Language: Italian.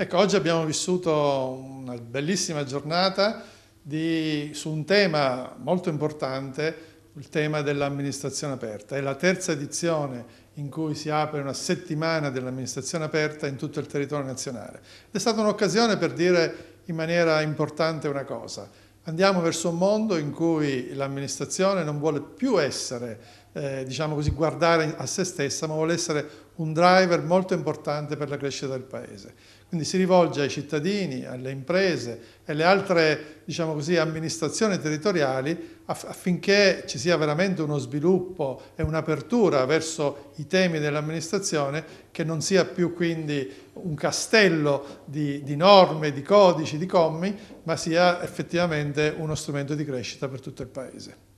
Ecco, oggi abbiamo vissuto una bellissima giornata di, su un tema molto importante, il tema dell'amministrazione aperta. È la terza edizione in cui si apre una settimana dell'amministrazione aperta in tutto il territorio nazionale. È stata un'occasione per dire in maniera importante una cosa. Andiamo verso un mondo in cui l'amministrazione non vuole più essere eh, diciamo così, guardare a se stessa, ma vuole essere un driver molto importante per la crescita del Paese. Quindi si rivolge ai cittadini, alle imprese e alle altre diciamo così, amministrazioni territoriali affinché ci sia veramente uno sviluppo e un'apertura verso i temi dell'amministrazione che non sia più quindi un castello di, di norme, di codici, di commi, ma sia effettivamente uno strumento di crescita per tutto il Paese.